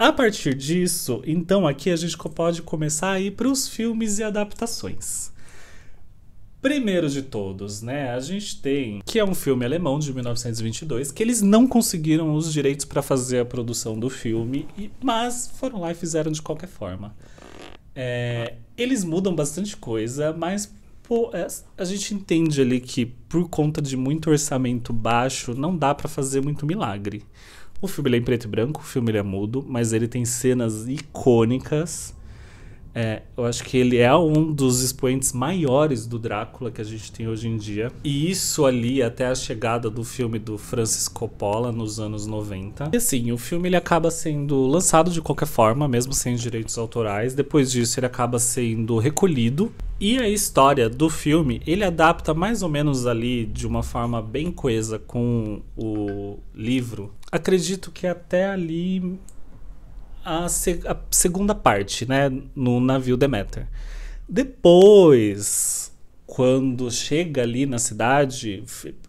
A partir disso, então aqui a gente pode começar a ir para os filmes e adaptações. Primeiro de todos, né? A gente tem que é um filme alemão de 1922 que eles não conseguiram os direitos para fazer a produção do filme, mas foram lá e fizeram de qualquer forma. É, eles mudam bastante coisa, mas pô, é, a gente entende ali que por conta de muito orçamento baixo não dá para fazer muito milagre. O filme é em preto e branco, o filme é mudo, mas ele tem cenas icônicas. É, eu acho que ele é um dos expoentes maiores do Drácula que a gente tem hoje em dia. E isso ali até a chegada do filme do Francis Coppola nos anos 90. E assim, o filme ele acaba sendo lançado de qualquer forma, mesmo sem direitos autorais. Depois disso, ele acaba sendo recolhido. E a história do filme, ele adapta mais ou menos ali de uma forma bem coesa com o livro acredito que até ali a, a segunda parte, né, no navio Demeter. Depois, quando chega ali na cidade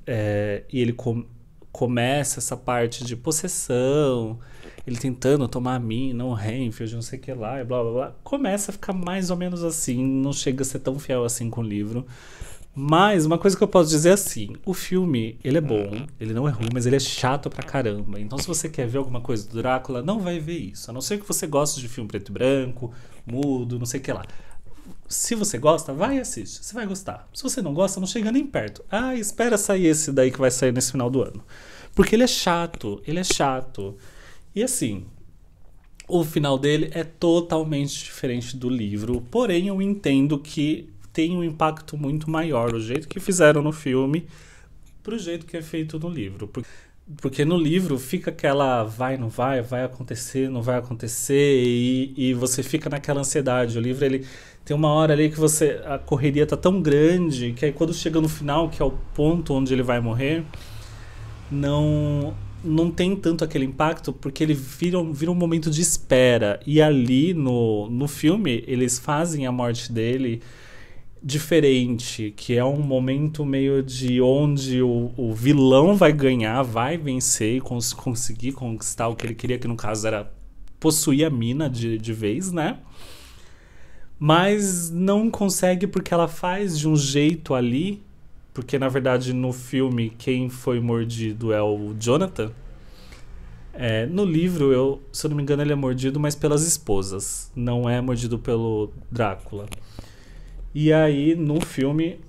é, e ele com, começa essa parte de possessão, ele tentando tomar a mim, não Renfield, não sei o que lá, e blá blá blá, começa a ficar mais ou menos assim, não chega a ser tão fiel assim com o livro. Mas uma coisa que eu posso dizer é assim, o filme, ele é bom, uhum. ele não é ruim, mas ele é chato pra caramba. Então se você quer ver alguma coisa do Drácula, não vai ver isso. A não ser que você goste de filme preto e branco, mudo, não sei o que lá. Se você gosta, vai e assiste. Você vai gostar. Se você não gosta, não chega nem perto. Ah, espera sair esse daí que vai sair nesse final do ano. Porque ele é chato, ele é chato. E assim, o final dele é totalmente diferente do livro. Porém, eu entendo que tem um impacto muito maior o jeito que fizeram no filme pro jeito que é feito no livro. Porque no livro fica aquela vai, não vai, vai acontecer, não vai acontecer, e, e você fica naquela ansiedade. O livro, ele tem uma hora ali que você. A correria tá tão grande que aí quando chega no final, que é o ponto onde ele vai morrer, não não tem tanto aquele impacto porque ele vira, vira um momento de espera. E ali no, no filme, eles fazem a morte dele diferente, que é um momento meio de onde o, o vilão vai ganhar, vai vencer e cons conseguir conquistar o que ele queria, que no caso era possuir a mina de, de vez, né? Mas não consegue porque ela faz de um jeito ali, porque na verdade no filme quem foi mordido é o Jonathan. É, no livro, eu, se eu não me engano, ele é mordido, mas pelas esposas. Não é mordido pelo Drácula. E aí, no filme,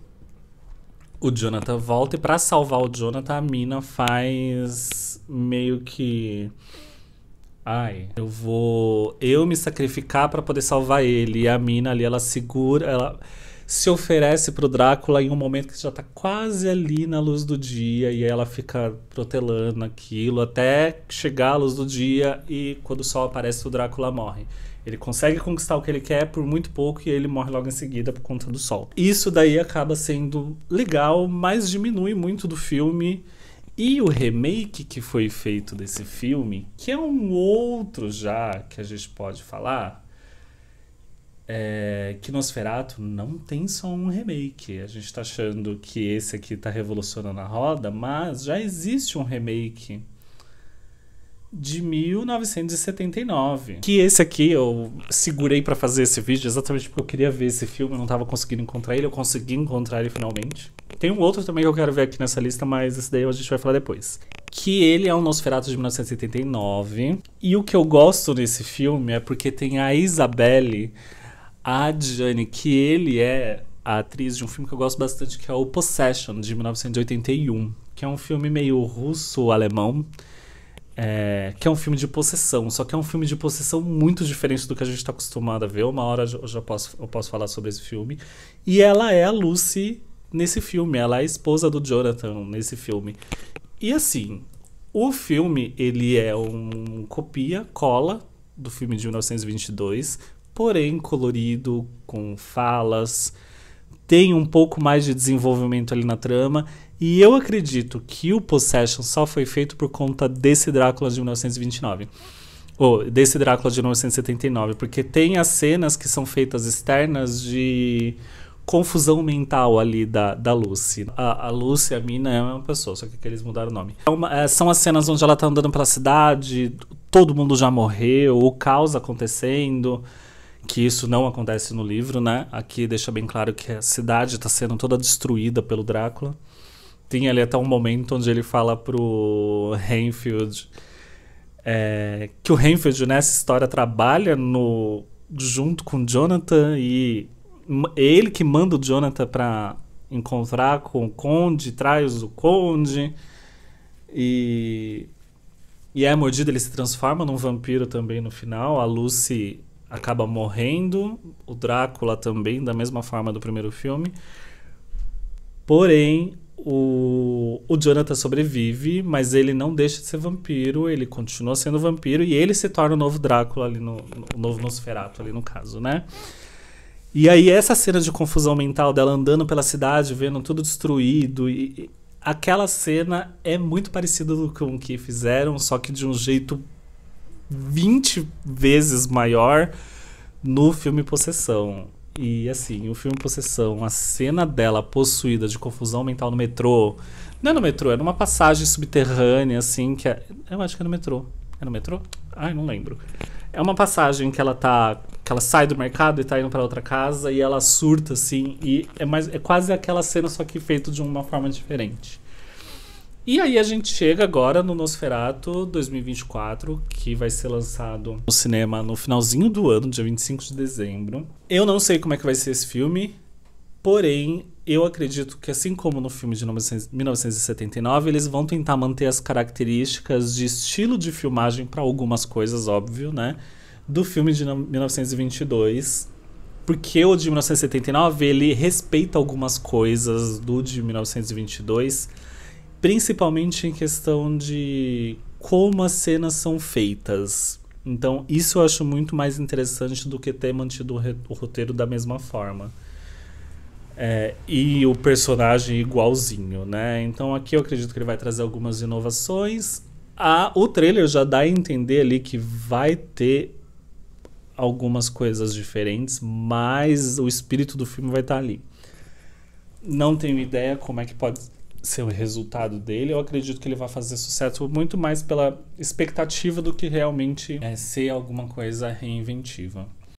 o Jonathan volta e para salvar o Jonathan, a mina faz meio que ai, eu vou eu me sacrificar para poder salvar ele. E a mina ali ela segura, ela se oferece pro Drácula em um momento que já tá quase ali na luz do dia e ela fica protelando aquilo até chegar à luz do dia e quando o sol aparece o Drácula morre. Ele consegue conquistar o que ele quer por muito pouco e ele morre logo em seguida por conta do sol. Isso daí acaba sendo legal, mas diminui muito do filme. E o remake que foi feito desse filme, que é um outro já que a gente pode falar, é, que Nosferatu não tem só um remake. A gente está achando que esse aqui está revolucionando a roda, mas já existe um remake de 1979. Que esse aqui eu segurei para fazer esse vídeo exatamente porque eu queria ver esse filme, eu não tava conseguindo encontrar ele, eu consegui encontrar ele finalmente. Tem um outro também que eu quero ver aqui nessa lista, mas esse daí a gente vai falar depois. Que ele é um Nosferatu de 1979. E o que eu gosto nesse filme é porque tem a Isabelle Diane, que ele é a atriz de um filme que eu gosto bastante, que é o Possession, de 1981. Que é um filme meio russo-alemão é, que é um filme de possessão, só que é um filme de possessão muito diferente do que a gente está acostumado a ver. Uma hora eu já posso, eu posso falar sobre esse filme. E ela é a Lucy nesse filme, ela é a esposa do Jonathan nesse filme. E assim, o filme ele é um copia, cola do filme de 1922, porém colorido, com falas, tem um pouco mais de desenvolvimento ali na trama. E eu acredito que o Possession só foi feito por conta desse Drácula de 1929. Ou desse Drácula de 1979. Porque tem as cenas que são feitas externas de confusão mental ali da, da Lucy. A, a Lucy, a mina, é a mesma pessoa, só que, que eles mudaram o nome. É uma, é, são as cenas onde ela tá andando pela cidade, todo mundo já morreu, o caos acontecendo. Que isso não acontece no livro, né? Aqui deixa bem claro que a cidade está sendo toda destruída pelo Drácula tem ali até um momento onde ele fala pro Renfield é, que o Renfield nessa né, história trabalha no junto com Jonathan e ele que manda o Jonathan para encontrar com o Conde, traz o Conde e e é mordido, ele se transforma num vampiro também no final. A Lucy acaba morrendo, o Drácula também da mesma forma do primeiro filme. Porém, o, o Jonathan sobrevive, mas ele não deixa de ser vampiro, ele continua sendo vampiro e ele se torna o novo Drácula ali no, no o novo Nosferatu ali no caso, né? E aí essa cena de confusão mental dela andando pela cidade, vendo tudo destruído e, e aquela cena é muito parecida com o que fizeram, só que de um jeito 20 vezes maior no filme Possessão. E assim, o filme Possessão, a cena dela possuída de confusão mental no metrô. Não é no metrô, é numa passagem subterrânea, assim, que é, Eu acho que é no metrô. É no metrô? Ai, não lembro. É uma passagem que ela tá. que ela sai do mercado e tá indo para outra casa e ela surta, assim, e é mais. É quase aquela cena, só que feito de uma forma diferente. E aí a gente chega agora no Nosferato 2024, que vai ser lançado no cinema no finalzinho do ano, dia 25 de dezembro. Eu não sei como é que vai ser esse filme, porém eu acredito que assim como no filme de 1979, eles vão tentar manter as características de estilo de filmagem para algumas coisas, óbvio, né? Do filme de 1922, porque o de 1979 ele respeita algumas coisas do de 1922 principalmente em questão de como as cenas são feitas. Então, isso eu acho muito mais interessante do que ter mantido o, o roteiro da mesma forma. É, e o personagem igualzinho, né? Então, aqui eu acredito que ele vai trazer algumas inovações. o trailer já dá a entender ali que vai ter algumas coisas diferentes, mas o espírito do filme vai estar tá ali. Não tenho ideia como é que pode ser o resultado dele, eu acredito que ele vai fazer sucesso muito mais pela expectativa do que realmente é ser alguma coisa reinventiva.